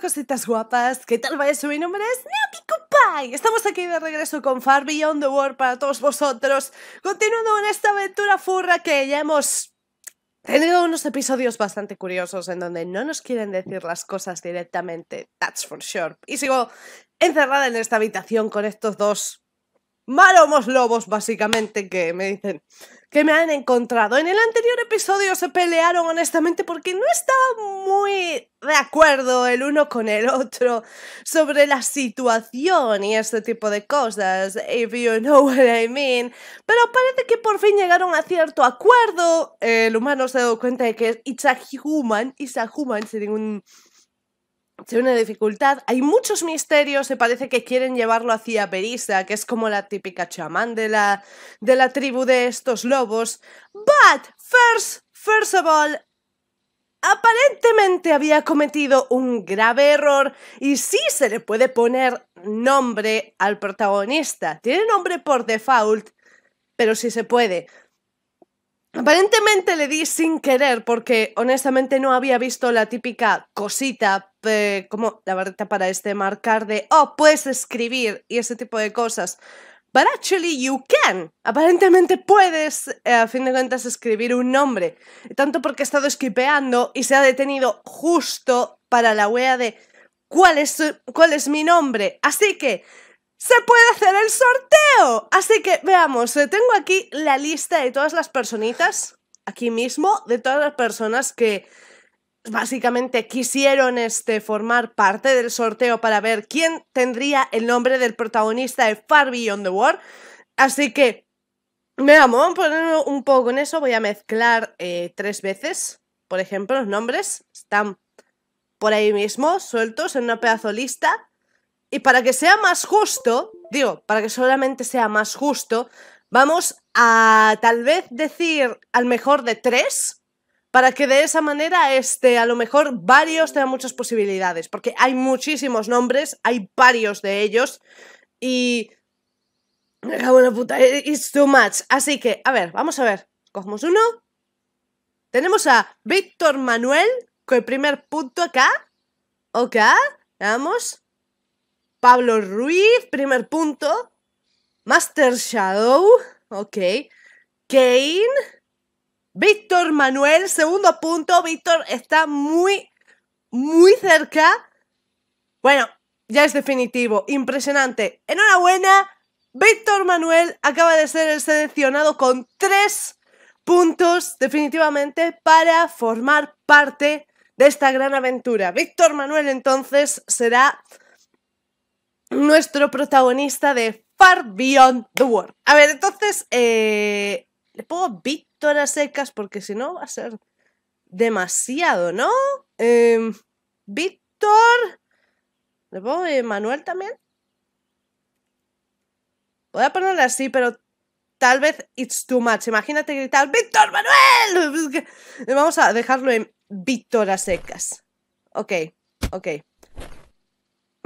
cositas guapas. ¿Qué tal va Mi nombre es Estamos aquí de regreso con Far Beyond the World para todos vosotros. Continuando en esta aventura furra que ya hemos tenido unos episodios bastante curiosos en donde no nos quieren decir las cosas directamente, that's for sure. Y sigo encerrada en esta habitación con estos dos malomos lobos, básicamente, que me dicen que me han encontrado. En el anterior episodio se pelearon honestamente porque no estaban muy de acuerdo el uno con el otro sobre la situación y este tipo de cosas, if you know what I mean. Pero parece que por fin llegaron a cierto acuerdo. El humano se dio cuenta de que it's a human, it's a human, sin ningún tiene una dificultad. Hay muchos misterios, se parece que quieren llevarlo hacia Berisa que es como la típica chamán de la, tribu de estos lobos. But, first, first of all, aparentemente había cometido un grave error y sí se le puede poner nombre al protagonista. Tiene nombre por default, pero sí se puede. Aparentemente le di sin querer porque honestamente no había visto la típica cosita de como la barrita para este marcar de, oh, puedes escribir y ese tipo de cosas. But actually you can. Aparentemente puedes, eh, a fin de cuentas, escribir un nombre. Tanto porque he estado esquipeando y se ha detenido justo para la wea de cuál es, cuál es mi nombre. Así que se puede hacer el sorteo. Así que veamos, eh, tengo aquí la lista de todas las personitas, aquí mismo, de todas las personas que básicamente quisieron este, formar parte del sorteo para ver quién tendría el nombre del protagonista de Far Beyond the War. Así que me vamos a poner un poco en eso. Voy a mezclar eh, tres veces, por ejemplo, los nombres. Están por ahí mismo, sueltos en una pedazo lista. Y para que sea más justo, digo, para que solamente sea más justo, vamos a tal vez decir al mejor de tres para que de esa manera, este, a lo mejor varios tengan muchas posibilidades, porque hay muchísimos nombres, hay varios de ellos, y... Me cago en la puta, eh, it's too much. Así que, a ver, vamos a ver. Cogemos uno. Tenemos a Víctor Manuel, con el primer punto acá. Ok, vamos. Pablo Ruiz, primer punto. Master Shadow, ok. Kane, Víctor Manuel, segundo punto. Víctor está muy, muy cerca. Bueno, ya es definitivo. Impresionante. Enhorabuena. Víctor Manuel acaba de ser el seleccionado con tres puntos definitivamente para formar parte de esta gran aventura. Víctor Manuel entonces será nuestro protagonista de Far Beyond the World. A ver, entonces, eh, ¿le pongo Víctor? horas secas, porque si no va a ser demasiado, ¿no? Em, Víctor. ¿Le pongo Manuel también? Voy a ponerle así, pero tal vez it's too much. Imagínate gritar, ¡Víctor Manuel! Vamos a dejarlo en Víctor a secas. Ok, ok.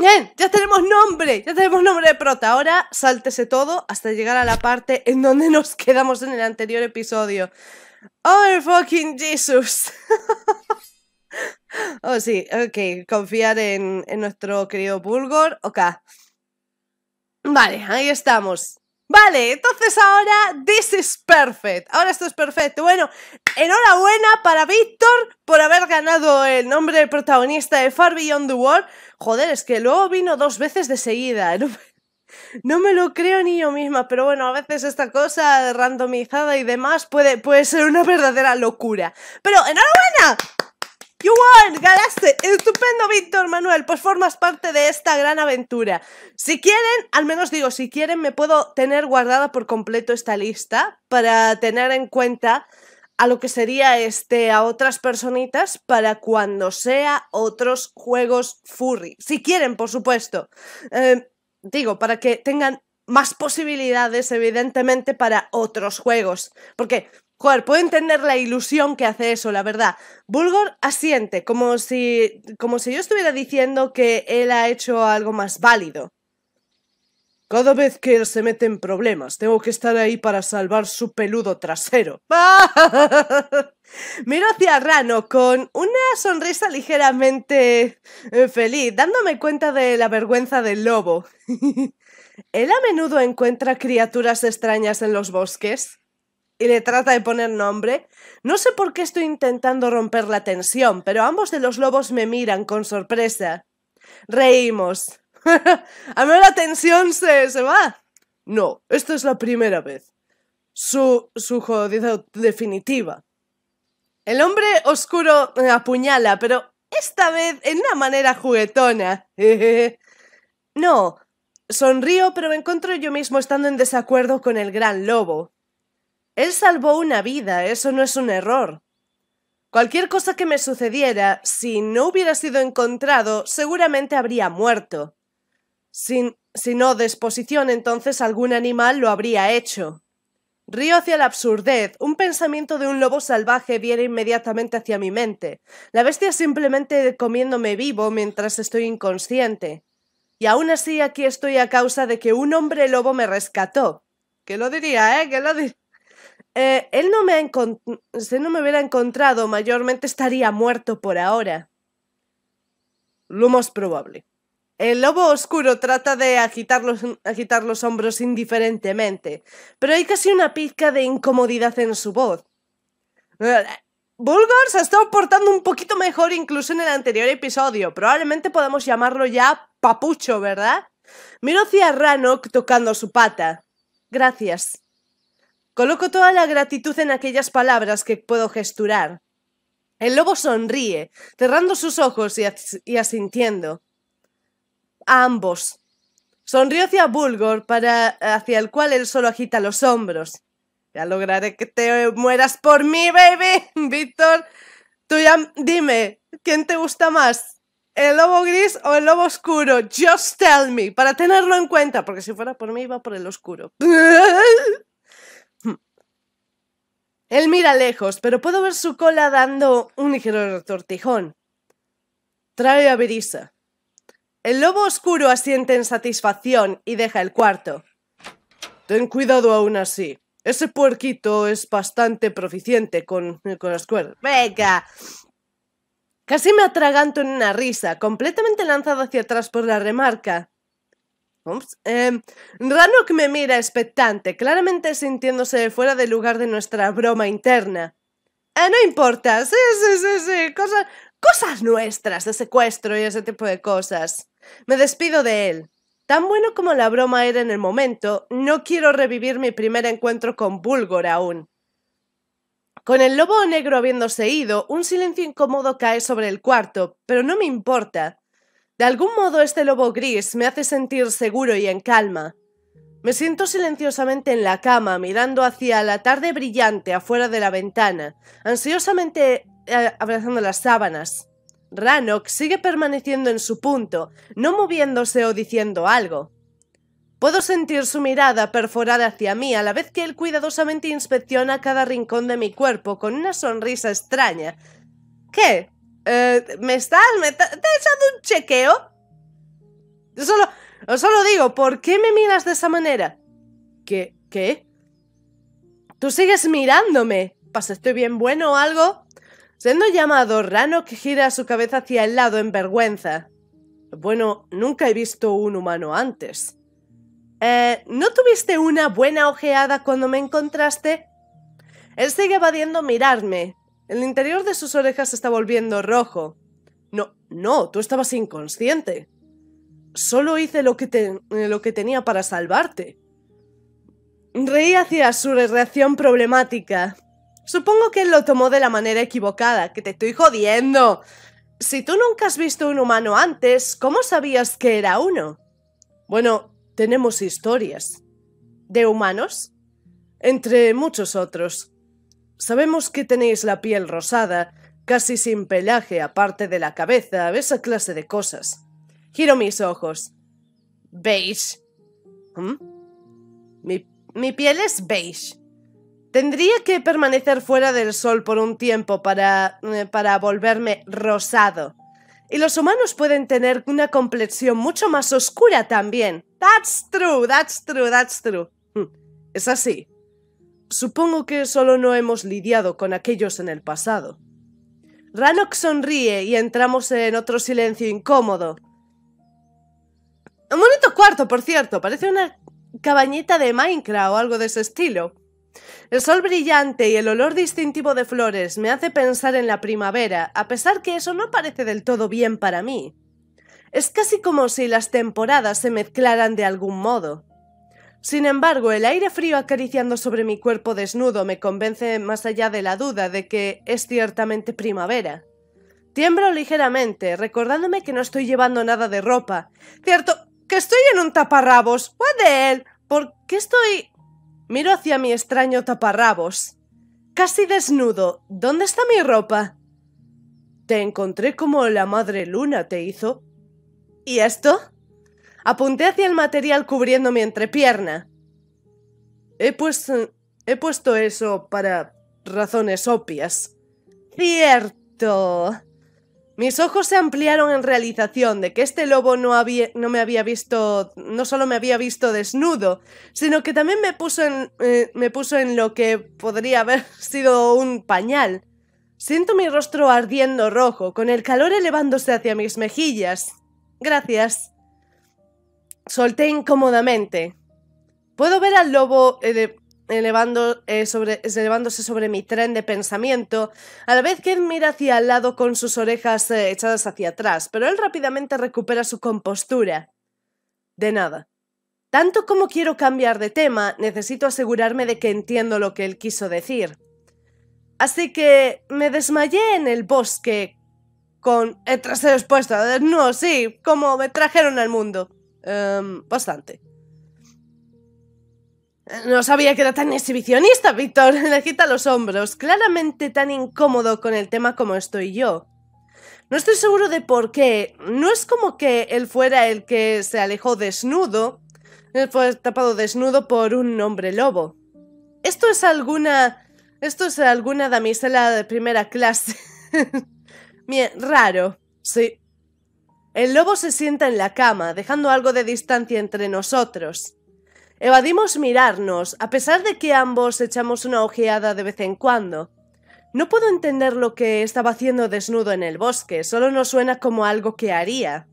Bien, ya tenemos nombre, ya tenemos nombre de prota. Ahora sáltese todo hasta llegar a la parte en donde nos quedamos en el anterior episodio. Oh, fucking Jesus. oh, sí, ok, confiar en, nuestro querido Bulgor. Ok. Vale, ahí estamos. Vale, entonces ahora this is perfect. Ahora esto es perfecto. Bueno, enhorabuena para Víctor por haber ganado el nombre de protagonista de Far Beyond the World. Joder, es que luego vino dos veces de seguida. No me, lo creo ni yo misma, pero bueno, a veces esta cosa randomizada y demás puede, puede ser una verdadera locura. Pero enhorabuena. You won, ganaste. Estupendo, Víctor Manuel. Pues formas parte de esta gran aventura. Si quieren, al menos digo, si quieren, me puedo tener guardada por completo esta lista para tener en cuenta a lo que sería este a otras personitas para cuando sea otros juegos furry. Si quieren, por supuesto. Eh, digo, para que tengan más posibilidades, evidentemente, para otros juegos. Porque, joder, puedo entender la ilusión que hace eso, la verdad. Bulgor asiente, como si, como si yo estuviera diciendo que él ha hecho algo más válido. Cada vez que él se mete en problemas, tengo que estar ahí para salvar su peludo trasero. Miro hacia Rano con una sonrisa ligeramente eh, feliz, dándome cuenta de la vergüenza del lobo. él a menudo encuentra criaturas extrañas en los bosques y le trata de poner nombre. No sé por qué estoy intentando romper la tensión, pero ambos de los lobos me miran con sorpresa. Reímos. a mí la tensión se, va. No, esta es la primera vez. Su, su jodida definitiva. El hombre oscuro eh, apuñala, pero esta vez en una manera juguetona. no, sonrío, pero me encuentro yo mismo estando en desacuerdo con el gran lobo. Él salvó una vida, eso no es un error. Cualquier cosa que me sucediera, si no hubiera sido encontrado, seguramente habría muerto. Sin, si no exposición, entonces algún animal lo habría hecho. Río hacia la absurdez. Un pensamiento de un lobo salvaje viene inmediatamente hacia mi mente. La bestia simplemente comiéndome vivo mientras estoy inconsciente. Y aún así aquí estoy a causa de que un hombre lobo me rescató. ¿Qué lo diría, eh? ¿Qué lo diría? Eh, él no me ha Si no me hubiera encontrado, mayormente estaría muerto por ahora. Lo más probable. El lobo oscuro trata de agitar los, los hombros indiferentemente, pero hay casi una pizca de incomodidad en su voz. Bulgor se ha estado portando un poquito mejor incluso en el anterior episodio. Probablemente podamos llamarlo ya Papucho, ¿verdad? Miro hacia Ranok tocando su pata. Gracias. Coloco toda la gratitud en aquellas palabras que puedo gesturar. El lobo sonríe, cerrando sus ojos y asintiendo ambos. Sonrió hacia Bulgor, para, hacia el cual él solo agita los hombros. Ya lograré que te mueras por mí, baby. Víctor, tú ya dime, ¿quién te gusta más? ¿El lobo gris o el lobo oscuro? Just tell me, para tenerlo en cuenta, porque si fuera por mí iba por el oscuro. Él mira lejos, pero puedo ver su cola dando un ligero retortijón. Trae a Berisa. El lobo oscuro asiente en satisfacción y deja el cuarto. Ten cuidado aún así. Ese puerquito es bastante proficiente con, con las cuerdas. Venga. Casi me atraganto en una risa, completamente lanzado hacia atrás por la remarca. Ups. Em, me mira expectante, claramente sintiéndose fuera del lugar de nuestra broma interna. ¡Ah, no importa, sí, sí, sí, sí, cosa Cosas nuestras de secuestro y ese tipo de cosas. Me despido de él. Tan bueno como la broma era en el momento, no quiero revivir mi primer encuentro con Bulgor aún. Con el lobo negro habiéndose ido, un silencio incómodo cae sobre el cuarto, pero no me importa. De algún modo este lobo gris me hace sentir seguro y en calma. Me siento silenciosamente en la cama, mirando hacia la tarde brillante afuera de la ventana, ansiosamente eh, abrazando las sábanas. Ranok sigue permaneciendo en su punto, no moviéndose o diciendo algo. Puedo sentir su mirada perforada hacia mí a la vez que él cuidadosamente inspecciona cada rincón de mi cuerpo con una sonrisa extraña. ¿Qué? Eh, ¿Me estás... ¿Te has echado un chequeo? Solo... Solo digo, ¿por qué me miras de esa manera? ¿Qué? ¿Qué? Tú sigues mirándome. ¿Pasa estoy bien bueno o algo? Siendo llamado, Rano que gira su cabeza hacia el lado en vergüenza. Bueno, nunca he visto un humano antes. Eh, ¿No tuviste una buena ojeada cuando me encontraste? Él sigue evadiendo mirarme. El interior de sus orejas está volviendo rojo. No, no, tú estabas inconsciente. Solo hice lo que, lo que tenía para salvarte. Reí hacia su reacción problemática. Supongo que él lo tomó de la manera equivocada, que te estoy jodiendo. Si tú nunca has visto un humano antes, ¿cómo sabías que era uno? Bueno, tenemos historias. ¿De humanos? Entre muchos otros. Sabemos que tenéis la piel rosada, casi sin pelaje aparte de la cabeza, esa clase de cosas. Giro mis ojos. ¿Beige? ¿Mm? mi piel es beige. Tendría que permanecer fuera del sol por un tiempo para, eh, para volverme rosado. Y los humanos pueden tener una complexión mucho más oscura también. That's true, that's true, that's true. Hmm, es así. Supongo que solo no hemos lidiado con aquellos en el pasado. Ranok sonríe y entramos en otro silencio incómodo. Un bonito cuarto, por cierto. Parece una cabañita de Minecraft o algo de ese estilo. El sol brillante y el olor distintivo de flores me hace pensar en la primavera, a pesar que eso no parece del todo bien para mí. Es casi como si las temporadas se mezclaran de algún modo. Sin embargo, el aire frío acariciando sobre mi cuerpo desnudo me convence más allá de la duda de que es ciertamente primavera. Tiembro ligeramente, recordándome que no estoy llevando nada de ropa. Cierto, que estoy en un taparrabos. ¿What the hell? ¿Por qué estoy Miro hacia mi extraño taparrabos. Casi desnudo. ¿Dónde está mi ropa? Te encontré como la madre luna te hizo. ¿Y esto? Apunté hacia el material cubriendo mi entrepierna. He puesto, eh, he puesto eso para razones obvias. Cierto. Mis ojos se ampliaron en realización de que este lobo no, había, no me había visto, no solo me había visto desnudo, sino que también me puso, en, eh, me puso en lo que podría haber sido un pañal. Siento mi rostro ardiendo rojo, con el calor elevándose hacia mis mejillas. Gracias. Solté incómodamente. Puedo ver al lobo eh, eh, sobre, elevándose sobre mi tren de pensamiento, a la vez que él mira hacia el lado con sus orejas eh, echadas hacia atrás, pero él rápidamente recupera su compostura. De nada. Tanto como quiero cambiar de tema, necesito asegurarme de que entiendo lo que él quiso decir. Así que me desmayé en el bosque con el trasero expuesto. No, sí, como me trajeron al mundo. Em, bastante. No sabía que era tan exhibicionista, Víctor. Le quita los hombros, claramente tan incómodo con el tema como estoy yo. No estoy seguro de por qué. No es como que él fuera el que se alejó desnudo. Él fue tapado desnudo por un hombre lobo. Esto es alguna... Esto es alguna damisela de primera clase. Bien, raro. Sí. El lobo se sienta en la cama, dejando algo de distancia entre nosotros. Evadimos mirarnos, a pesar de que ambos echamos una ojeada de vez en cuando. No puedo entender lo que estaba haciendo desnudo en el bosque, solo nos suena como algo que haría.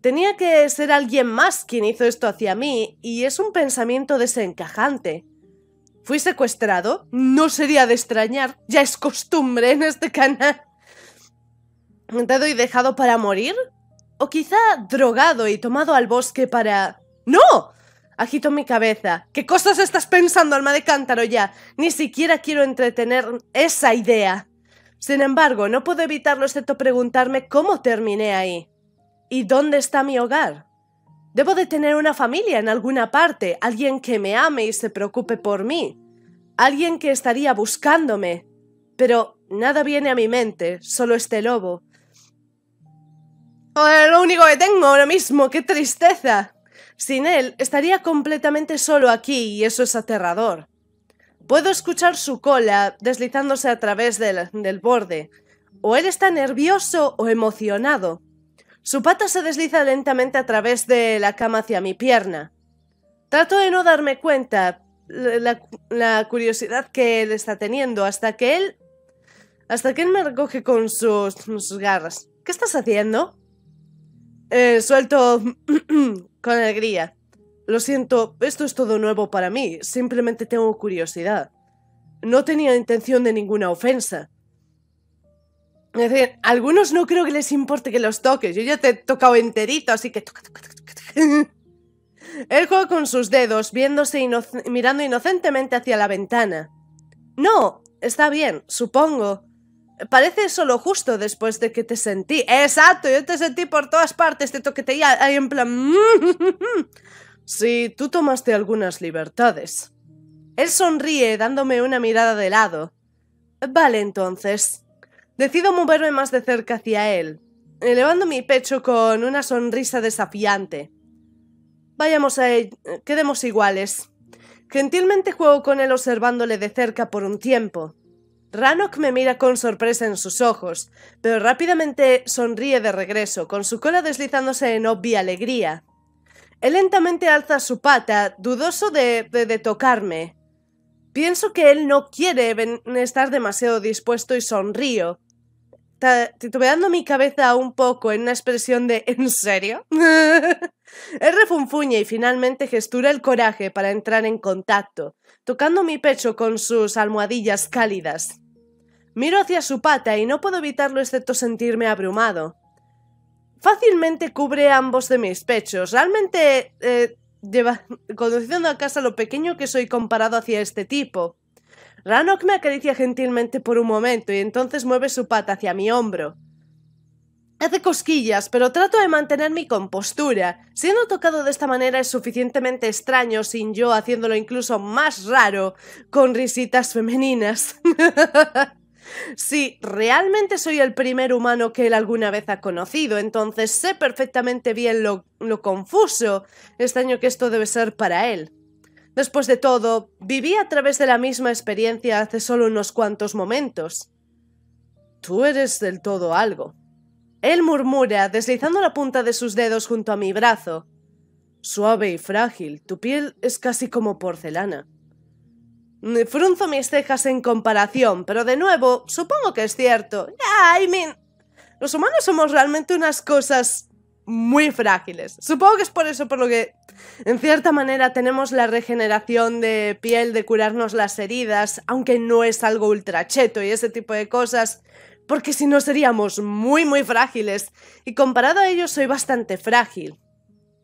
Tenía que ser alguien más quien hizo esto hacia mí, y es un pensamiento desencajante. ¿Fui secuestrado? No sería de extrañar, ya es costumbre en este canal. montado y dejado para morir? ¿O quizá drogado y tomado al bosque para... ¡No! Agito mi cabeza. ¿Qué cosas estás pensando, alma de cántaro ya? Ni siquiera quiero entretener esa idea. Sin embargo, no puedo evitarlo excepto preguntarme cómo terminé ahí. ¿Y dónde está mi hogar? Debo de tener una familia en alguna parte, alguien que me ame y se preocupe por mí, alguien que estaría buscándome. Pero nada viene a mi mente, solo este lobo. Oh, lo único que tengo ahora mismo, qué tristeza. Sin él, estaría completamente solo aquí y eso es aterrador. Puedo escuchar su cola deslizándose a través del, borde. O él está nervioso o emocionado. Su pata se desliza lentamente a través de la cama hacia mi pierna. Trato de no darme cuenta la, la, curiosidad que él está teniendo hasta que él... Hasta que él me recoge con sus, sus garras. ¿Qué estás haciendo? Eh, suelto Con alegría. Lo siento, esto es todo nuevo para mí, simplemente tengo curiosidad. No tenía intención de ninguna ofensa. Es decir, a algunos no creo que les importe que los toques. Yo ya te he tocado enterito, así que toca, toca, toca, Él juega con sus dedos, viéndose mirando inocentemente hacia la ventana. No, está bien, supongo. Parece solo justo después de que te sentí. Exacto, yo te sentí por todas partes, te toqueteía ahí en plan... sí, tú tomaste algunas libertades. Él sonríe dándome una mirada de lado. Vale, entonces. Decido moverme más de cerca hacia él, elevando mi pecho con una sonrisa desafiante. Vayamos a... Él. quedemos iguales. Gentilmente juego con él observándole de cerca por un tiempo. Ranok me mira con sorpresa en sus ojos, pero rápidamente sonríe de regreso, con su cola deslizándose en obvia alegría. Él lentamente alza su pata, dudoso de, de, de tocarme. Pienso que él no quiere estar demasiado dispuesto y sonrío, titubeando mi cabeza un poco en una expresión de ¿en serio? Él refunfuña y finalmente gestura el coraje para entrar en contacto, tocando mi pecho con sus almohadillas cálidas. Miro hacia su pata y no puedo evitarlo excepto sentirme abrumado. Fácilmente cubre ambos de mis pechos. Realmente, eh, lleva, conduciendo a casa lo pequeño que soy comparado hacia este tipo. Ranok me acaricia gentilmente por un momento y entonces mueve su pata hacia mi hombro. Hace cosquillas, pero trato de mantener mi compostura. Siendo tocado de esta manera es suficientemente extraño, sin yo haciéndolo incluso más raro, con risitas femeninas. Sí, realmente soy el primer humano que él alguna vez ha conocido, entonces sé perfectamente bien lo, lo confuso extraño que esto debe ser para él. Después de todo, viví a través de la misma experiencia hace solo unos cuantos momentos. Tú eres del todo algo. Él murmura, deslizando la punta de sus dedos junto a mi brazo. Suave y frágil, tu piel es casi como porcelana. Mm, frunzo mis cejas en comparación, pero de nuevo, supongo que es cierto. Ay, los humanos somos realmente unas cosas muy frágiles. Supongo que es por eso por lo que, en cierta manera, tenemos la regeneración de piel, de curarnos las heridas, aunque no es algo ultracheto y ese tipo de cosas, porque si no seríamos muy, muy frágiles. Y comparado a ellos, soy bastante frágil.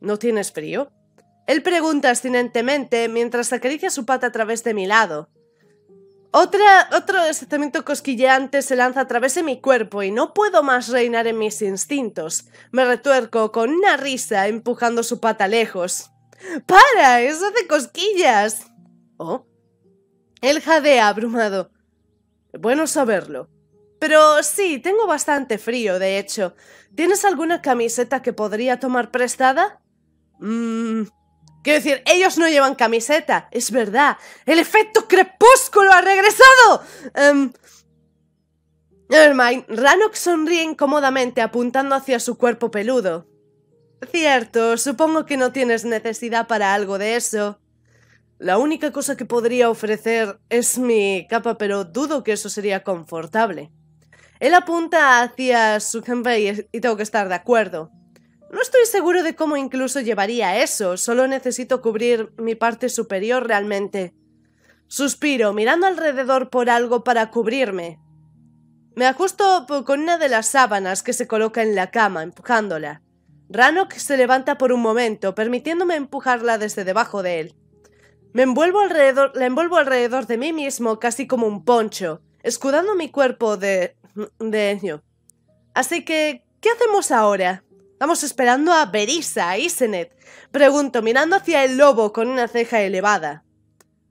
¿No tienes frío? Él pregunta abstinentemente mientras acaricia su pata a través de mi lado. Otra, otro deslizamiento cosquilleante se lanza a través de mi cuerpo y no puedo más reinar en mis instintos. Me retuerco con una risa empujando su pata lejos. ¡Para! ¡Eso hace cosquillas! Oh. Él jadea abrumado. Bueno saberlo. Pero sí, tengo bastante frío, de hecho. ¿Tienes alguna camiseta que podría tomar prestada? Mmm. Quiero decir, ellos no llevan camiseta, es verdad. El efecto crepúsculo ha regresado. Um, em, Nevermind, sonríe incómodamente apuntando hacia su cuerpo peludo. Cierto, supongo que no tienes necesidad para algo de eso. La única cosa que podría ofrecer es mi capa, pero dudo que eso sería confortable. Él apunta hacia su jefe y tengo que estar de acuerdo. No estoy seguro de cómo incluso llevaría eso, solo necesito cubrir mi parte superior realmente. Suspiro, mirando alrededor por algo para cubrirme. Me ajusto con una de las sábanas que se coloca en la cama, empujándola. Ranok se levanta por un momento, permitiéndome empujarla desde debajo de él. Me envuelvo alrededor, la envuelvo alrededor de mí mismo casi como un poncho, escudando mi cuerpo de... de ello. Así que, ¿qué hacemos ahora? Estamos esperando a Berisa, Isenet. Pregunto, mirando hacia el lobo con una ceja elevada.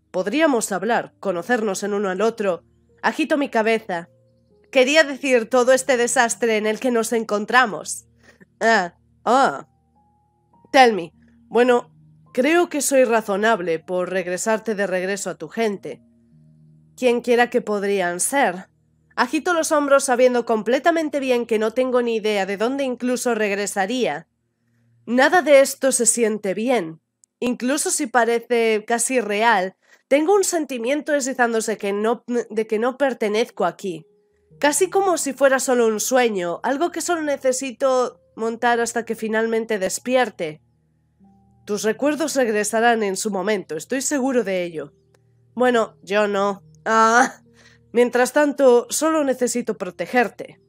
Podríamos hablar, conocernos en uno al otro. Agito mi cabeza. Quería decir todo este desastre en el que nos encontramos. Ah, ah. Tell me. Bueno, creo que soy razonable por regresarte de regreso a tu gente. ¿Quién quiera que podrían ser. Agito los hombros sabiendo completamente bien que no tengo ni idea de dónde incluso regresaría. Nada de esto se siente bien. Incluso si parece casi real, tengo un sentimiento deslizándose que no, de que no pertenezco aquí. Casi como si fuera solo un sueño, algo que solo necesito montar hasta que finalmente despierte. Tus recuerdos regresarán en su momento, estoy seguro de ello. Bueno, yo no. Ah. Mientras tanto, solo necesito protegerte.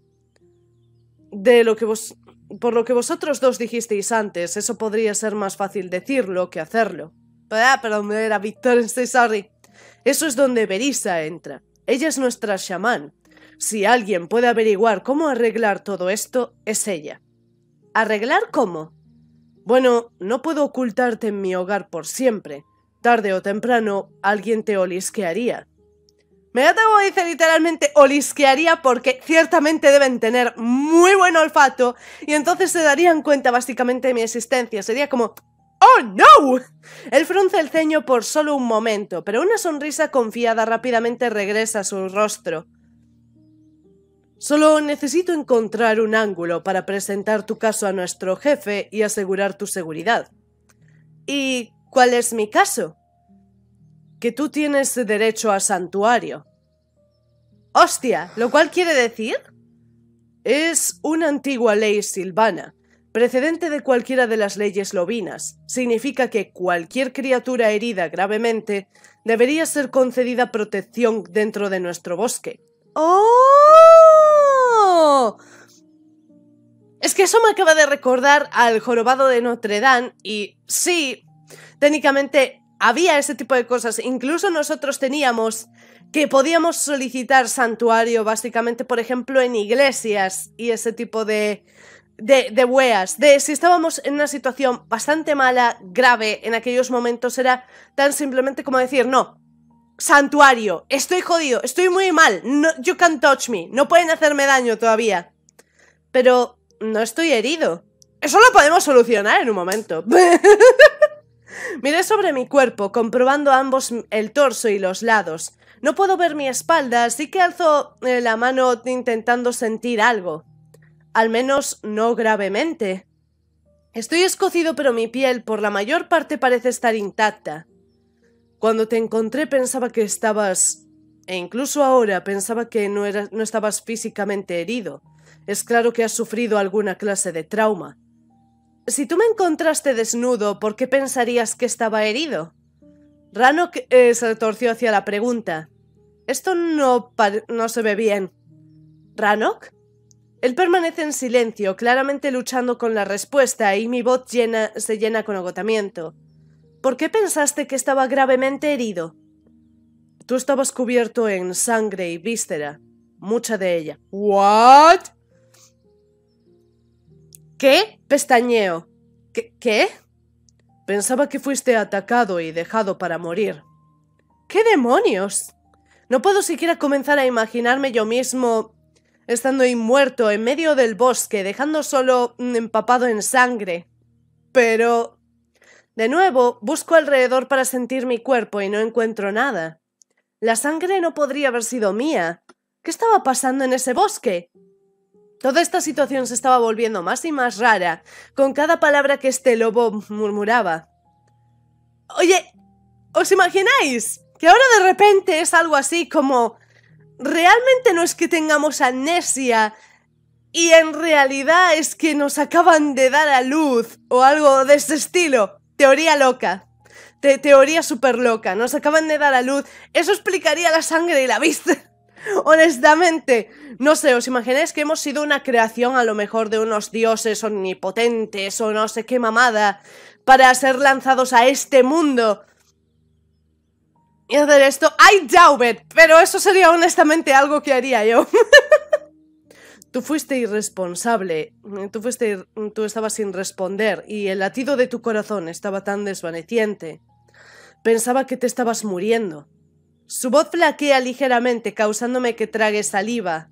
De lo que vos... Por lo que vosotros dos dijisteis antes, eso podría ser más fácil decirlo que hacerlo. Ah, perdón, era Víctor, en sorry. Eso es donde Berisa entra. Ella es nuestra chamán. Si alguien puede averiguar cómo arreglar todo esto, es ella. ¿Arreglar cómo? Bueno, no puedo ocultarte en mi hogar por siempre. Tarde o temprano, alguien te olisquearía a dice literalmente olisquearía porque ciertamente deben tener muy buen olfato y entonces se darían cuenta básicamente de mi existencia. Sería como... ¡Oh, no! Él frunce el ceño por solo un momento, pero una sonrisa confiada rápidamente regresa a su rostro. Solo necesito encontrar un ángulo para presentar tu caso a nuestro jefe y asegurar tu seguridad. ¿Y cuál es mi caso? que tú tienes derecho a santuario. Hostia, ¿lo cual quiere decir? Es una antigua ley silvana, precedente de cualquiera de las leyes lobinas. Significa que cualquier criatura herida gravemente debería ser concedida protección dentro de nuestro bosque. ¡Oh! Es que eso me acaba de recordar al jorobado de Notre Dame y sí, técnicamente había ese tipo de cosas. Incluso nosotros teníamos que podíamos solicitar santuario, básicamente, por ejemplo, en iglesias y ese tipo de, de, de De si estábamos en una situación bastante mala, grave, en aquellos momentos era tan simplemente como decir, no, santuario, estoy jodido, estoy muy mal, no, you can't touch me, no pueden hacerme daño todavía. Pero no estoy herido. Eso lo podemos solucionar en un momento. Miré sobre mi cuerpo, comprobando ambos el torso y los lados. No puedo ver mi espalda, así que alzo eh, la mano intentando sentir algo. Al menos no gravemente. Estoy escocido, pero mi piel por la mayor parte parece estar intacta. Cuando te encontré pensaba que estabas... e incluso ahora pensaba que no estabas físicamente herido. Es claro que has sufrido alguna clase de trauma. Si tú me encontraste desnudo, ¿por qué pensarías que estaba herido? Ranok eh, se retorció hacia la pregunta. Esto no, no se ve bien. ¿Ranok? Él permanece en silencio, claramente luchando con la respuesta, y mi voz llena, se llena con agotamiento. ¿Por qué pensaste que estaba gravemente herido? Tú estabas cubierto en sangre y víscera, mucha de ella. ¿What? ¿Qué? Pestañeo. ¿Qué? Pensaba que fuiste atacado y dejado para morir. ¿Qué demonios? No puedo siquiera comenzar a imaginarme yo mismo estando ahí muerto en medio del bosque, dejando solo mm, empapado en sangre. Pero... De nuevo, busco alrededor para sentir mi cuerpo y no encuentro nada. La sangre no podría haber sido mía. ¿Qué estaba pasando en ese bosque? Toda esta situación se estaba volviendo más y más rara con cada palabra que este lobo murmuraba. Oye, ¿os imagináis? Que ahora de repente es algo así como... Realmente no es que tengamos amnesia y en realidad es que nos acaban de dar a luz o algo de ese estilo. Teoría loca. teoría súper loca. Nos acaban de dar a luz. Eso explicaría la sangre y la vista. Honestamente, no sé, ¿os imagináis que hemos sido una creación a lo mejor de unos dioses omnipotentes o no sé qué mamada para ser lanzados a este mundo? Y hacer esto, I doubt pero eso sería honestamente algo que haría yo. tú fuiste irresponsable, tú, fuiste tú estabas sin responder y el latido de tu corazón estaba tan desvaneciente. Pensaba que te estabas muriendo. Su voz flaquea ligeramente, causándome que trague saliva.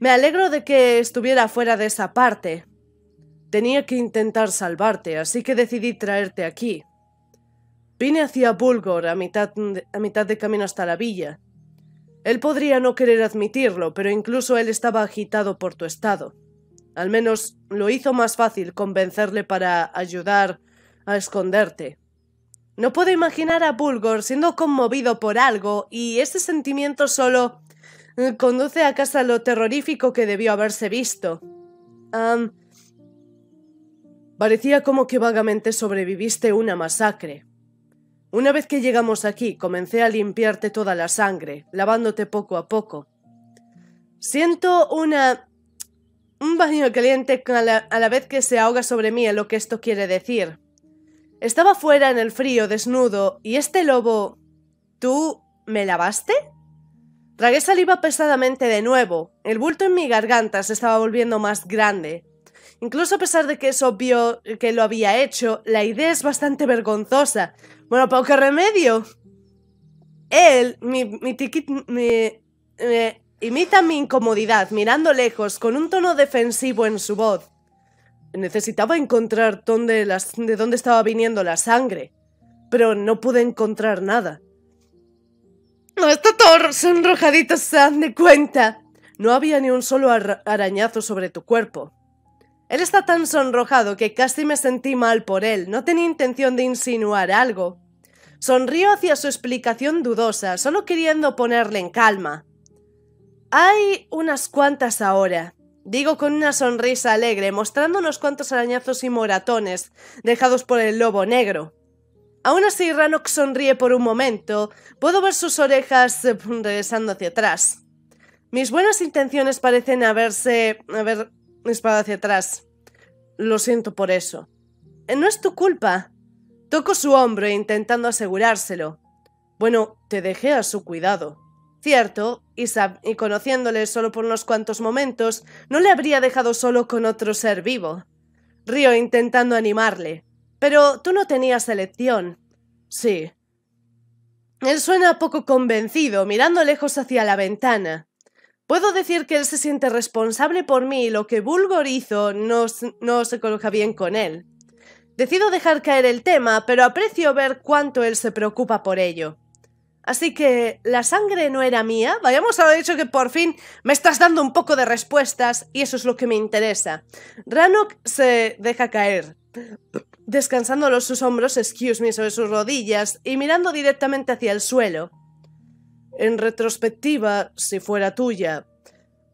Me alegro de que estuviera fuera de esa parte. Tenía que intentar salvarte, así que decidí traerte aquí. Vine hacia Bulgor a mitad, de, a mitad de camino hasta la villa. Él podría no querer admitirlo, pero incluso él estaba agitado por tu estado. Al menos lo hizo más fácil convencerle para ayudar a esconderte. No puedo imaginar a Bulgor siendo conmovido por algo y ese sentimiento solo eh, conduce a casa lo terrorífico que debió haberse visto. parecía como que vagamente sobreviviste una masacre. Una vez que llegamos aquí, comencé a limpiarte toda la sangre, lavándote poco a poco. Siento una... un baño caliente a la, a la vez que se ahoga sobre mí en lo que esto quiere decir. Estaba fuera en el frío, desnudo, y este lobo... ¿Tú me lavaste? Tragué saliva pesadamente de nuevo. El bulto en mi garganta se estaba volviendo más grande. Incluso a pesar de que es obvio que lo había hecho, la idea es bastante vergonzosa. Bueno, qué remedio. Él, mi, mi tiquit, me, imita mi incomodidad, mirando lejos, con un tono defensivo en su voz. Necesitaba encontrar dónde de dónde estaba viniendo la sangre, pero no pude encontrar nada. No, está todo sonrojadito, se dan de cuenta. No había ni un solo arañazo sobre tu cuerpo. Él está tan sonrojado que casi me sentí mal por él. No tenía intención de insinuar algo. Sonrió hacia su explicación dudosa, solo queriendo ponerle en calma. Hay unas cuantas ahora, Digo con una sonrisa alegre, mostrándonos cuantos arañazos y moratones dejados por el lobo negro. Aún así, Ranok sonríe por un momento. Puedo ver sus orejas eh, regresando hacia atrás. Mis buenas intenciones parecen haberse... haber disparado hacia atrás. Lo siento por eso. Eh, no es tu culpa. Toco su hombro intentando asegurárselo. Bueno, te dejé a su cuidado. Cierto, y, conociéndole solo por unos cuantos momentos, no le habría dejado solo con otro ser vivo. Río intentando animarle. Pero tú no tenías elección. Sí. Él suena poco convencido, mirando lejos hacia la ventana. Puedo decir que él se siente responsable por mí y lo que Bulgor hizo no, no se coloca bien con él. Decido dejar caer el tema, pero aprecio ver cuánto él se preocupa por ello. Así que la sangre no era mía. Vayamos a lo dicho que por fin me estás dando un poco de respuestas y eso es lo que me interesa. Ranok se deja caer, descansando los sus hombros, excuse me, sobre sus rodillas y mirando directamente hacia el suelo. En retrospectiva, si fuera tuya,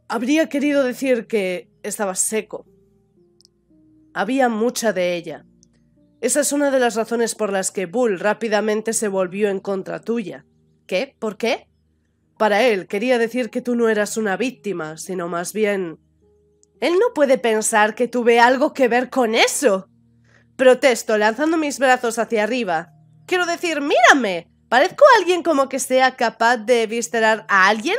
habría querido decir que estaba seco. Había mucha de ella. Esa es una de las razones por las que Bull rápidamente se volvió en contra tuya. ¿Qué? ¿Por qué? Para él quería decir que tú no eras una víctima, sino más bien... Él no puede pensar que tuve algo que ver con eso. Protesto, lanzando mis brazos hacia arriba. Quiero decir, mírame. ¿Parezco alguien como que sea capaz de viscerar a alguien?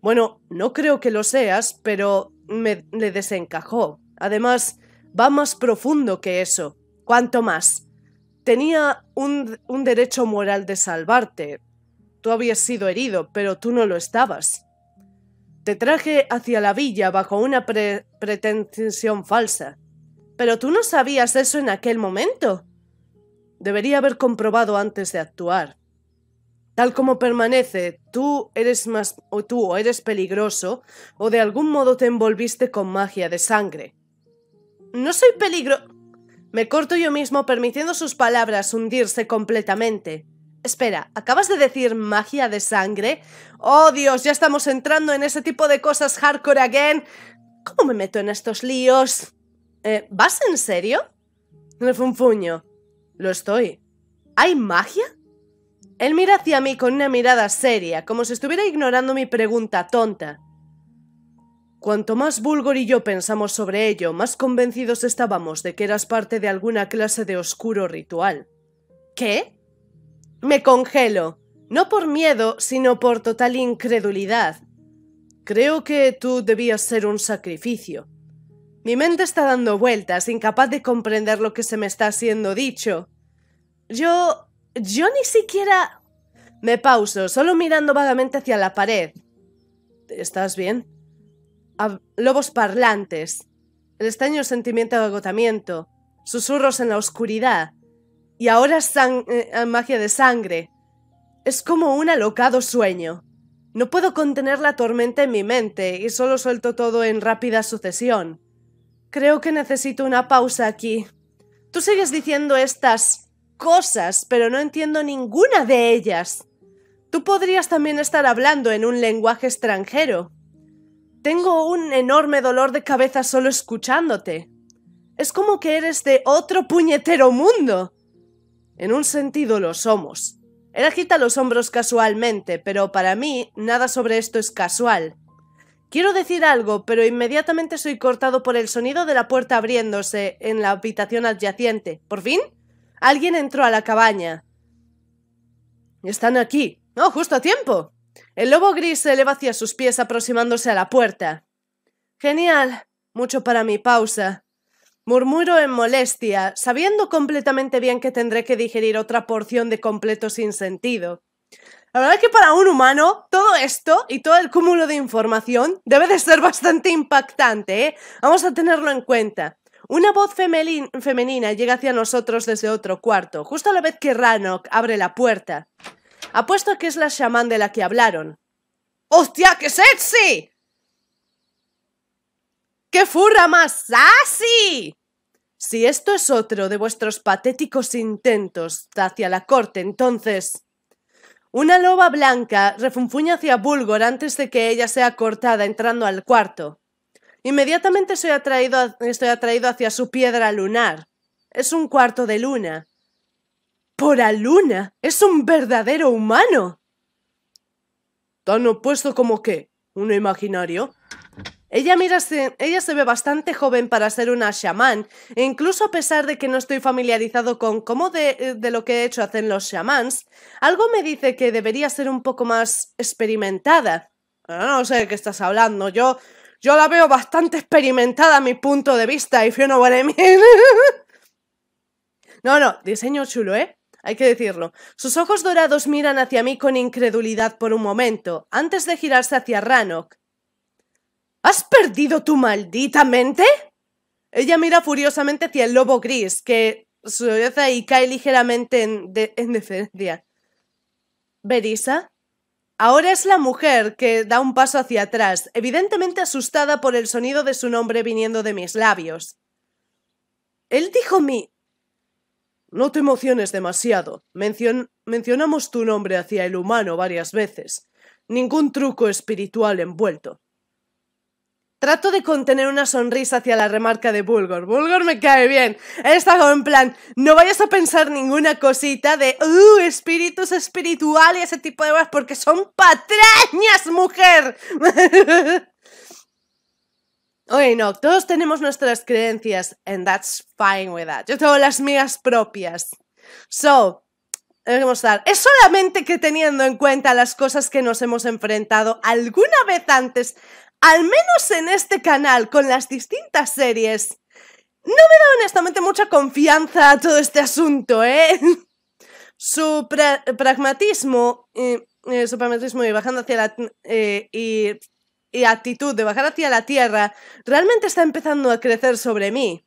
Bueno, no creo que lo seas, pero me le desencajó. Además, va más profundo que eso. ¿Cuánto más? Tenía un derecho moral de salvarte, Tú habías sido herido, pero tú no lo estabas. Te traje hacia la villa bajo una pretensión falsa. Pero tú no sabías eso en aquel momento. Debería haber comprobado antes de actuar. Tal como permanece, tú eres más o tú o eres peligroso o de algún modo te envolviste con magia de sangre. No soy peligro. Me corto yo mismo permitiendo sus palabras hundirse completamente. Espera, ¿acabas de decir magia de sangre? ¡Oh, Dios! Ya estamos entrando en ese tipo de cosas hardcore again. ¿Cómo me meto en estos líos? Eh, ¿Vas en serio? no fue un puño. Lo estoy. ¿Hay magia? Él mira hacia mí con una mirada seria, como si estuviera ignorando mi pregunta tonta. Cuanto más vulgor y yo pensamos sobre ello, más convencidos estábamos de que eras parte de alguna clase de oscuro ritual. ¿Qué? Me congelo, no por miedo, sino por total incredulidad. Creo que tú debías ser un sacrificio. Mi mente está dando vueltas, incapaz de comprender lo que se me está siendo dicho. Yo... yo ni siquiera... Me pauso, solo mirando vagamente hacia la pared. ¿Estás bien? lobos parlantes. El extraño sentimiento de agotamiento. Susurros en la oscuridad y ahora es eh, ah, magia de sangre. Es como un alocado sueño. No puedo contener la tormenta en mi mente y solo suelto todo en rápida sucesión. Creo que necesito una pausa aquí. Tú sigues diciendo estas cosas, pero no entiendo ninguna de ellas. Tú podrías también estar hablando en un lenguaje extranjero. Tengo un enorme dolor de cabeza solo escuchándote. Es como que eres de otro puñetero mundo. En un sentido lo somos. Él agita los hombros casualmente, pero para mí nada sobre esto es casual. Quiero decir algo, pero inmediatamente soy cortado por el sonido de la puerta abriéndose en la habitación adyacente. ¿Por fin? Alguien entró a la cabaña. Están aquí. no justo a tiempo! El lobo gris se eleva hacia sus pies aproximándose a la puerta. Genial. Mucho para mi pausa. Murmuro en molestia, sabiendo completamente bien que tendré que digerir otra porción de completo sin sentido. La verdad es que para un humano todo esto y todo el cúmulo de información debe de ser bastante impactante, ¿eh? Vamos a tenerlo en cuenta. Una voz femenina llega hacia nosotros desde otro cuarto, justo a la vez que Ranok abre la puerta. Apuesto que es la chamán de la que hablaron. ¡Hostia, qué sexy! ¡Qué furra más así! Si esto es otro de vuestros patéticos intentos hacia la corte, entonces... Una loba blanca refunfuña hacia Bulgor antes de que ella sea cortada entrando al cuarto. Inmediatamente soy atraído, estoy atraído hacia su piedra lunar. Es un cuarto de luna. ¡Por la luna! ¡Es un verdadero humano! Tan opuesto como que, uno imaginario, ella, mira, se, ella se ve bastante joven para ser una shaman. e incluso a pesar de que no estoy familiarizado con cómo de, lo que he hecho hacen los shamans, algo me dice que debería ser un poco más experimentada. Ah, no sé de qué estás hablando, yo, yo la veo bastante experimentada a mi punto de vista, y you know No, no, diseño chulo, ¿eh? Hay que decirlo. Sus ojos dorados miran hacia mí con incredulidad por un momento, antes de girarse hacia Ranok. ¿Has perdido tu maldita mente? Ella mira furiosamente hacia el lobo gris, que sudoreza y cae ligeramente en, defensa Berisa. Ahora es la mujer que da un paso hacia atrás, evidentemente asustada por el sonido de su nombre viniendo de mis labios. Él dijo mi... No te emociones demasiado. mencionamos tu nombre hacia el humano varias veces. Ningún truco espiritual envuelto. Trato de contener una sonrisa hacia la remarca de Bulgor. Bulgor me cae bien. Él está como en plan, no vayas a pensar ninguna cosita de uh, espíritus espiritual y ese tipo de cosas porque son patrañas, mujer. Oye, no, todos tenemos nuestras creencias and that's fine with that. Yo tengo las mías propias. So, Vamos dar. Es solamente que teniendo en cuenta las cosas que nos hemos enfrentado alguna vez antes al menos en este canal, con las distintas series, no me da honestamente mucha confianza a todo este asunto, ¿eh? su pragmatismo, eh, su pragmatismo y bajando hacia la... Eh, y, y actitud de bajar hacia la tierra realmente está empezando a crecer sobre mí.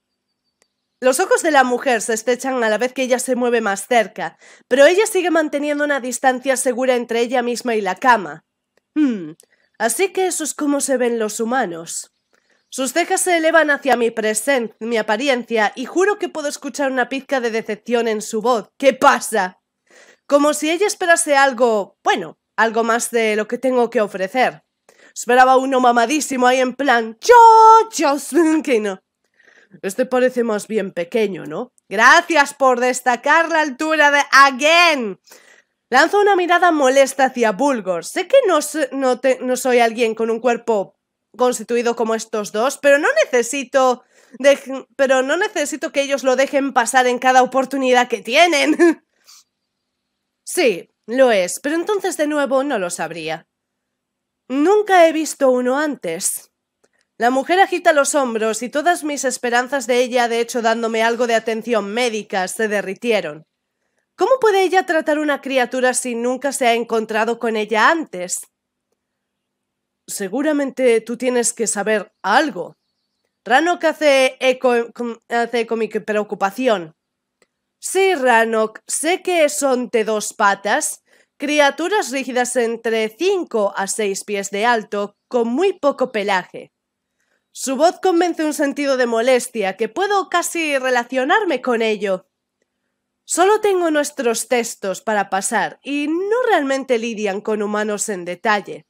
Los ojos de la mujer se estrechan a la vez que ella se mueve más cerca, pero ella sigue manteniendo una distancia segura entre ella misma y la cama. Hmm, Así que eso es como se ven los humanos. Sus cejas se elevan hacia mi presencia, mi apariencia, y juro que puedo escuchar una pizca de decepción en su voz. ¿Qué pasa? Como si ella esperase algo, bueno, algo más de lo que tengo que ofrecer. Esperaba uno mamadísimo ahí en plan, yo, yo, que no. Este parece más bien pequeño, ¿no? Gracias por destacar la altura de Again. Lanzo una mirada molesta hacia Bulgor. Sé que no, soy alguien con un cuerpo constituido como estos dos, pero no necesito... pero no necesito que ellos lo dejen pasar en cada oportunidad que tienen. sí, lo es, pero entonces de nuevo no lo sabría. Nunca he visto uno antes. La mujer agita los hombros y todas mis esperanzas de ella, de hecho dándome algo de atención médica, se derritieron. ¿Cómo puede ella tratar una criatura si nunca se ha encontrado con ella antes? Seguramente tú tienes que saber algo. Ranok hace eco, hace con mi preocupación. Sí, Ranok, sé que son de dos patas, criaturas rígidas entre 5 a 6 pies de alto, con muy poco pelaje. Su voz convence un sentido de molestia que puedo casi relacionarme con ello. Solo tengo nuestros textos para pasar y no realmente lidian con humanos en detalle.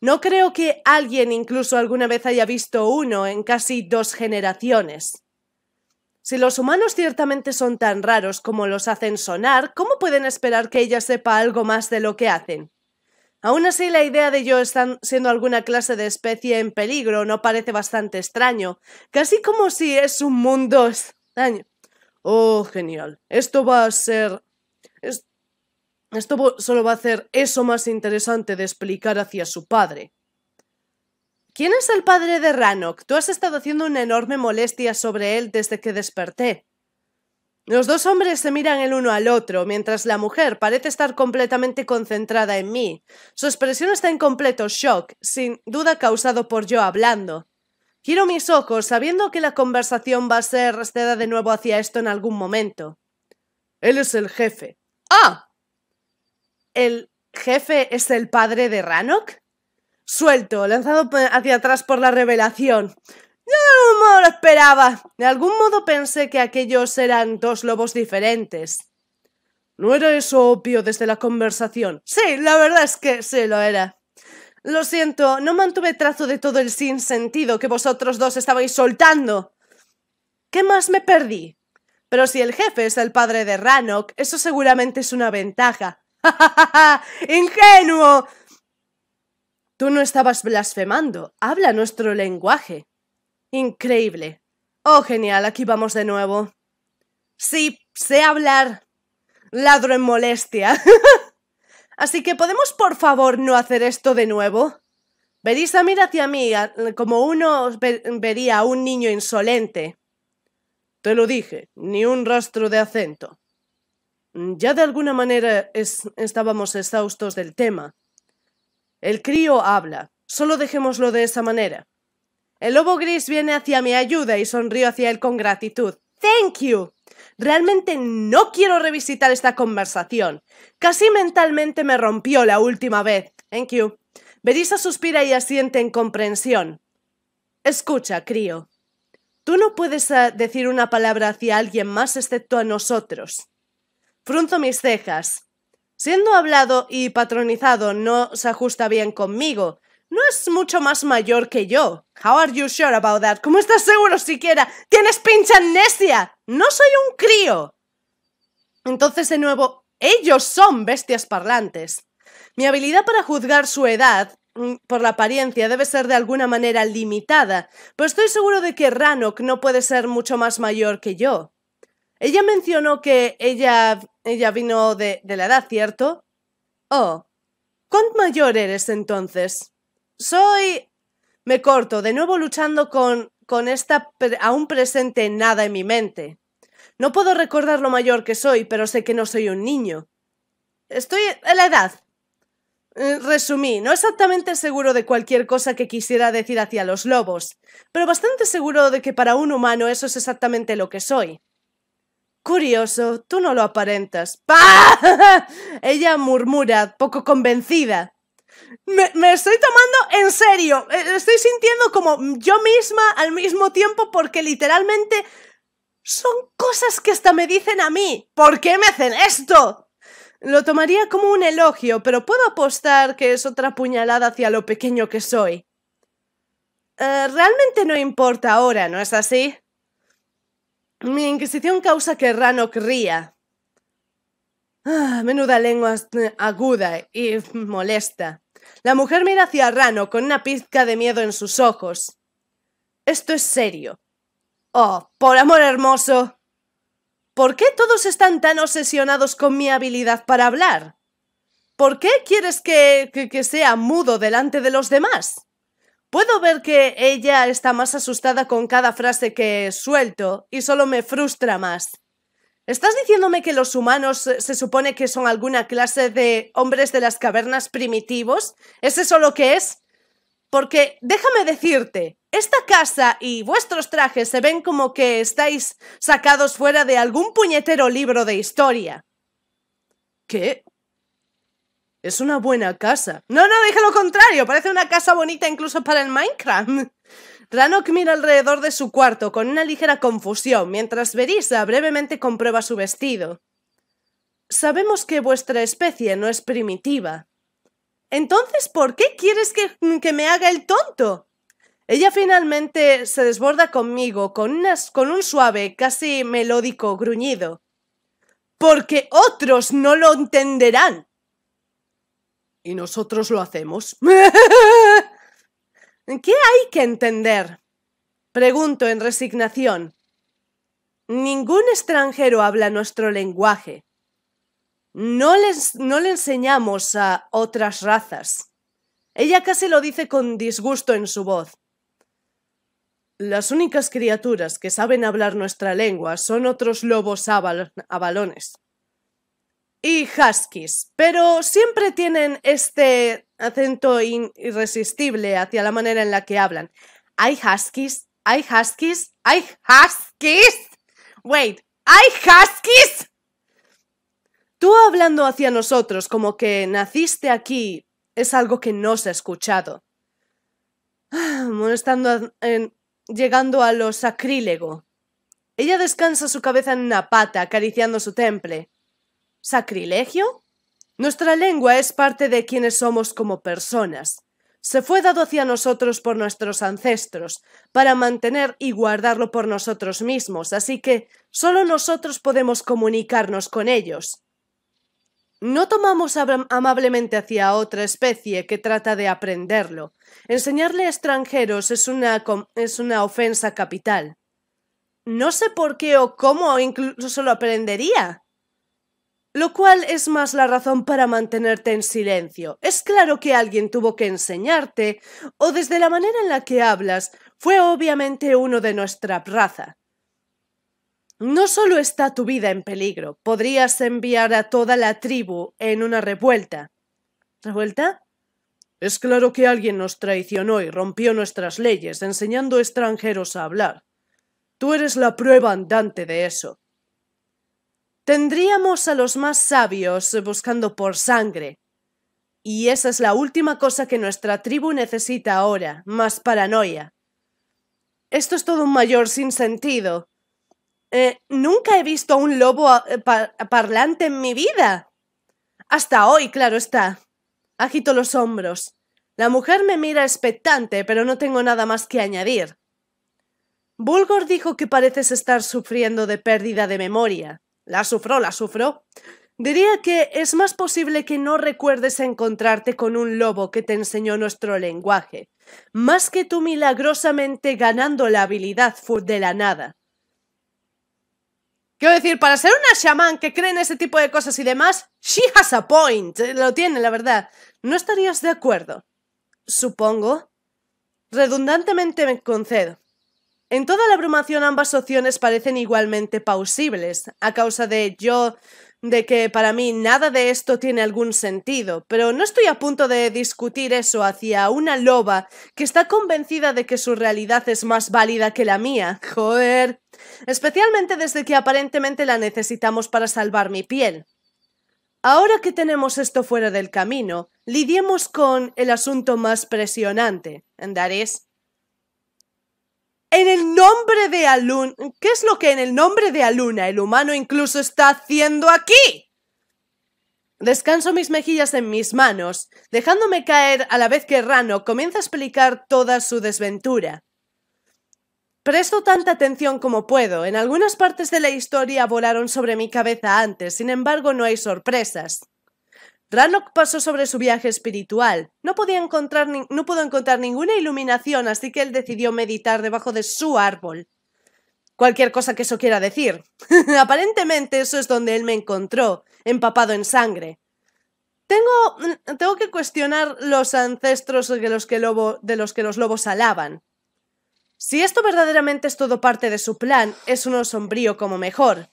No creo que alguien incluso alguna vez haya visto uno en casi dos generaciones. Si los humanos ciertamente son tan raros como los hacen sonar, ¿cómo pueden esperar que ella sepa algo más de lo que hacen? Aún así, la idea de yo estar siendo alguna clase de especie en peligro no parece bastante extraño, casi como si es un mundo extraño. Oh, genial. Esto va a ser... Esto solo va a hacer eso más interesante de explicar hacia su padre. ¿Quién es el padre de Rannoch? Tú has estado haciendo una enorme molestia sobre él desde que desperté. Los dos hombres se miran el uno al otro, mientras la mujer parece estar completamente concentrada en mí. Su expresión está en completo shock, sin duda causado por yo hablando. Giro mis ojos sabiendo que la conversación va a ser rastreada de nuevo hacia esto en algún momento. Él es el jefe. ¡Ah! ¿El jefe es el padre de Ranok? Suelto, lanzado hacia atrás por la revelación. Yo no lo esperaba. De algún modo pensé que aquellos eran dos lobos diferentes. ¿No era eso obvio desde la conversación? Sí, la verdad es que sí lo era. Lo siento, no mantuve trazo de todo el sinsentido que vosotros dos estabais soltando. ¿Qué más me perdí? Pero si el jefe es el padre de Ranok, eso seguramente es una ventaja. ¡Ja, ingenuo Tú no estabas blasfemando. Habla nuestro lenguaje. Increíble. Oh, genial, aquí vamos de nuevo. Sí, sé hablar. Ladro en molestia. Así que podemos por favor no hacer esto de nuevo. a mira hacia mí como uno vería a un niño insolente. Te lo dije, ni un rastro de acento. Ya de alguna manera estábamos exhaustos del tema. El crío habla, solo dejémoslo de esa manera. El lobo gris viene hacia mi ayuda y sonrío hacia él con gratitud. Thank you. Realmente no quiero revisitar esta conversación. Casi mentalmente me rompió la última vez. Thank you. Berisa suspira y asiente en comprensión. Escucha, crío. Tú no puedes eh, decir una palabra hacia alguien más excepto a nosotros. Frunzo mis cejas. Siendo hablado y patronizado no se ajusta bien conmigo, no es mucho más mayor que yo. How are you sure about that? ¿Cómo estás seguro siquiera? ¡Tienes pincha amnesia! ¡No soy un crío! Entonces, de nuevo, ellos son bestias parlantes. Mi habilidad para juzgar su edad mm, por la apariencia debe ser de alguna manera limitada, pero estoy seguro de que Ranok no puede ser mucho más mayor que yo. Ella mencionó que ella, ella vino de, de la edad, ¿cierto? Oh, ¿cuán mayor eres entonces? soy... Me corto, de nuevo luchando con, con esta aún presente nada en mi mente. No puedo recordar lo mayor que soy, pero sé que no soy un niño. Estoy en la edad. Resumí, no exactamente seguro de cualquier cosa que quisiera decir hacia los lobos, pero bastante seguro de que para un humano eso es exactamente lo que soy. Curioso, tú no lo aparentas. ¡Pah! Ella murmura, poco convencida. Me, estoy tomando en serio. Eh, estoy sintiendo como yo misma al mismo tiempo porque literalmente son cosas que hasta me dicen a mí. ¿Por qué me hacen esto? Lo tomaría como un elogio, pero puedo apostar que es otra puñalada hacia lo pequeño que soy. Eh, realmente no importa ahora, ¿no es así? Mi inquisición causa que Ranok ría. Ah, menuda lengua eh, aguda y molesta. La mujer mira hacia Rano con una pizca de miedo en sus ojos. Esto es serio. Oh, por amor hermoso. ¿Por qué todos están tan obsesionados con mi habilidad para hablar? ¿Por qué quieres que, sea mudo delante de los demás? Puedo ver que ella está más asustada con cada frase que suelto y solo me frustra más. ¿Estás diciéndome que los humanos eh, se supone que son alguna clase de hombres de las cavernas primitivos? ¿Es eso lo que es? Porque déjame decirte, esta casa y vuestros trajes se ven como que estáis sacados fuera de algún puñetero libro de historia. ¿Qué? Es una buena casa. No, no, dije lo contrario. Parece una casa bonita incluso para el Minecraft. Ranok mira alrededor de su cuarto con una ligera confusión, mientras Berisa brevemente comprueba su vestido. Sabemos que vuestra especie no es primitiva. Entonces, ¿por qué quieres que, que me haga el tonto? Ella finalmente se desborda conmigo con, con un suave, casi melódico gruñido. Porque otros no lo entenderán. Y nosotros lo hacemos. ¿Qué hay que entender? Pregunto en resignación. Ningún extranjero habla nuestro lenguaje. No le, no le enseñamos a otras razas. Ella casi lo dice con disgusto en su voz. Las únicas criaturas que saben hablar nuestra lengua son otros lobos avalones. Y huskies, pero siempre tienen este acento irresistible hacia la manera en la que hablan. Hay huskies, hay huskies, hay huskies. Wait, hay huskies. Tú hablando hacia nosotros como que naciste aquí es algo que no se ha escuchado. Ah, en, llegando a lo sacrílego. Ella descansa su cabeza en una pata, acariciando su temple. ¿Sacrilegio? Nuestra lengua es parte de quienes somos como personas. Se fue dado hacia nosotros por nuestros ancestros, para mantener y guardarlo por nosotros mismos, así que solo nosotros podemos comunicarnos con ellos. No tomamos amablemente hacia otra especie que trata de aprenderlo. Enseñarle a extranjeros es una, ofensa capital. No sé por qué o cómo incluso lo aprendería. Lo cual es más la razón para mantenerte en silencio. Es claro que alguien tuvo que enseñarte, o desde la manera en la que hablas, fue obviamente uno de nuestra raza. No solo está tu vida en peligro, podrías enviar a toda la tribu en una revuelta. ¿Revuelta? Es claro que alguien nos traicionó y rompió nuestras leyes, enseñando extranjeros a hablar. Tú eres la prueba andante de eso. Tendríamos a los más sabios buscando por sangre. Y esa es la última cosa que nuestra tribu necesita ahora, más paranoia. Esto es todo un mayor sinsentido. Eh, nunca he visto a un lobo eh, parlante en mi vida. Hasta hoy, claro está. Agito los hombros. La mujer me mira expectante, pero no tengo nada más que añadir. «Vulgor dijo que pareces estar sufriendo de pérdida de memoria. La sufro, la sufro. Diría que es más posible que no recuerdes encontrarte con un lobo que te enseñó nuestro lenguaje, más que tú milagrosamente ganando la habilidad de la nada. Quiero decir, para ser una chamán que cree en ese tipo de cosas y demás, she has a point, eh, lo tiene, la verdad. ¿No estarías de acuerdo? Supongo. Redundantemente me concedo. En toda la abrumación ambas opciones parecen igualmente pausibles, a causa de yo de que para mí nada de esto tiene algún sentido, pero no estoy a punto de discutir eso hacia una loba que está convencida de que su realidad es más válida que la mía, joder, especialmente desde que aparentemente la necesitamos para salvar mi piel. Ahora que tenemos esto fuera del camino, lidiemos con el asunto más presionante, ¿Andarés? en el nombre de Alun... ¿Qué es lo que en el nombre de Aluna el humano incluso está haciendo aquí? Descanso mis mejillas en mis manos, dejándome caer a la vez que Rano comienza a explicar toda su desventura. Presto tanta atención como puedo. En algunas partes de la historia volaron sobre mi cabeza antes, sin embargo no hay sorpresas. Ranok pasó sobre su viaje espiritual. No, podía encontrar no pudo encontrar ninguna iluminación, así que él decidió meditar debajo de su árbol. Cualquier cosa que eso quiera decir. Aparentemente eso es donde él me encontró, empapado en sangre. Tengo, mm, tengo que cuestionar los ancestros los, que lobo, de los que los lobos alaban. Si esto verdaderamente es todo parte de su plan, es uno sombrío como mejor.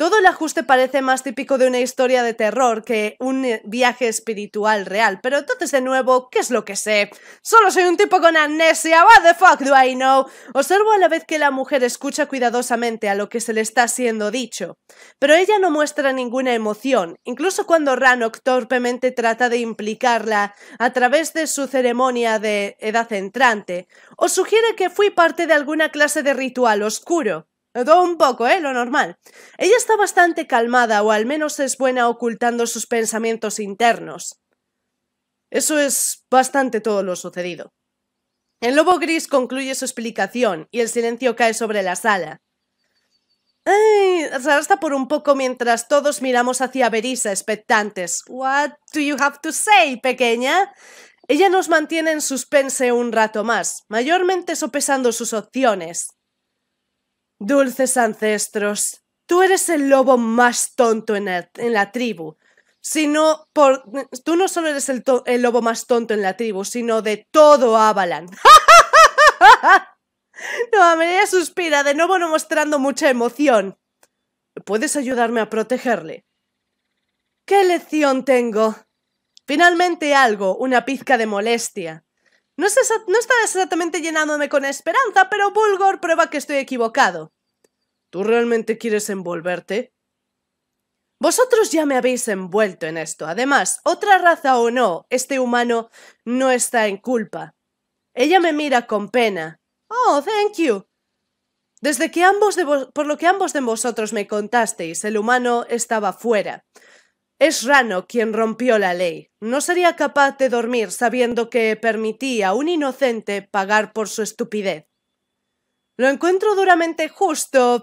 Todo el ajuste parece más típico de una historia de terror que un eh, viaje espiritual real, pero entonces de nuevo, ¿qué es lo que sé? Solo soy un tipo con amnesia, what the fuck do I know? Observo a la vez que la mujer escucha cuidadosamente a lo que se le está siendo dicho, pero ella no muestra ninguna emoción, incluso cuando Ranok torpemente trata de implicarla a través de su ceremonia de edad entrante, o sugiere que fui parte de alguna clase de ritual oscuro. Todo un poco, ¿eh? Lo normal. Ella está bastante calmada, o al menos es buena ocultando sus pensamientos internos. Eso es bastante todo lo sucedido. El lobo gris concluye su explicación y el silencio cae sobre la sala. Ay, se por un poco mientras todos miramos hacia Berisa expectantes. What do you have to say, pequeña? Ella nos mantiene en suspense un rato más, mayormente sopesando sus opciones. Dulces ancestros, tú eres el lobo más tonto en la, tribu, sino por... Tú no solo eres el, lobo más tonto en la tribu, sino de todo Avalan. no, Amelia suspira, de nuevo no mostrando mucha emoción. ¿Puedes ayudarme a protegerle? ¿Qué lección tengo? Finalmente algo, una pizca de molestia. No, está exactamente llenándome con esperanza, pero Bulgor prueba que estoy equivocado. ¿Tú realmente quieres envolverte? Vosotros ya me habéis envuelto en esto. Además, otra raza o no, este humano no está en culpa. Ella me mira con pena. Oh, thank you. Desde que ambos de por lo que ambos de vosotros me contasteis, el humano estaba fuera. Es Rano quien rompió la ley. No sería capaz de dormir sabiendo que permití a un inocente pagar por su estupidez. Lo encuentro duramente justo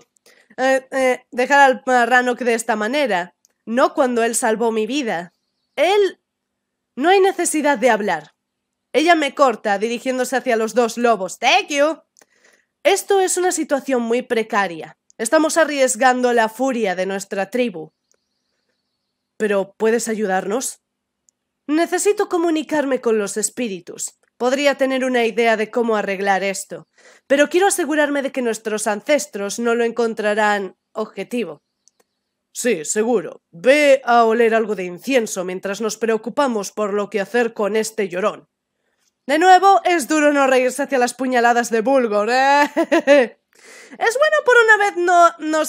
eh, eh, dejar al Rano de esta manera, no cuando él salvó mi vida. Él... No hay necesidad de hablar. Ella me corta, dirigiéndose hacia los dos lobos. Thank you. Esto es una situación muy precaria. Estamos arriesgando la furia de nuestra tribu pero ¿puedes ayudarnos? Necesito comunicarme con los espíritus. Podría tener una idea de cómo arreglar esto, pero quiero asegurarme de que nuestros ancestros no lo encontrarán objetivo. Sí, seguro. Ve a oler algo de incienso mientras nos preocupamos por lo que hacer con este llorón. De nuevo, es duro no reírse hacia las puñaladas de Bulgor, ¿eh? Es bueno por una vez no, no,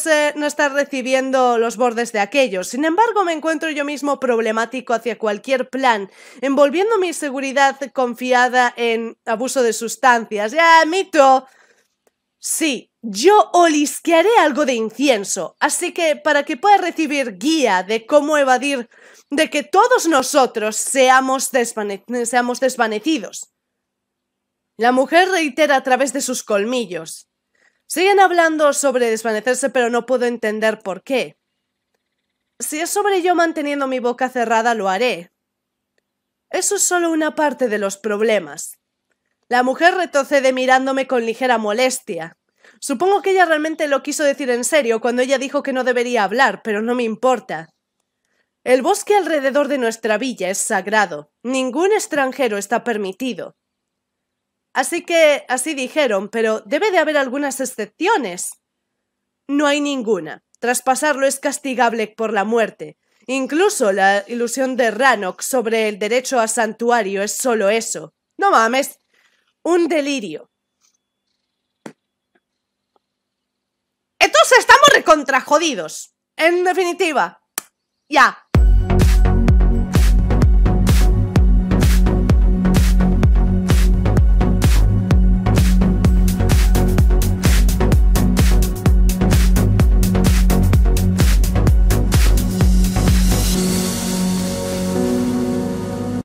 estar recibiendo los bordes de aquello. Sin embargo, me encuentro yo mismo problemático hacia cualquier plan, envolviendo mi seguridad confiada en abuso de sustancias. Ya, mito. Sí, yo olisquearé algo de incienso, así que para que pueda recibir guía de cómo evadir de que todos nosotros seamos desvanecidos. La mujer reitera a través de sus colmillos. Siguen hablando sobre desvanecerse, pero no puedo entender por qué. Si es sobre yo manteniendo mi boca cerrada, lo haré. Eso es solo una parte de los problemas. La mujer retrocede mirándome con ligera molestia. Supongo que ella realmente lo quiso decir en serio cuando ella dijo que no debería hablar, pero no me importa. El bosque alrededor de nuestra villa es sagrado. Ningún extranjero está permitido. Así que así dijeron, pero debe de haber algunas excepciones. No hay ninguna. Traspasarlo es castigable por la muerte. Incluso la ilusión de Rannock sobre el derecho a santuario es solo eso. No mames. Un delirio. Entonces estamos recontrajodidos. En definitiva, ya.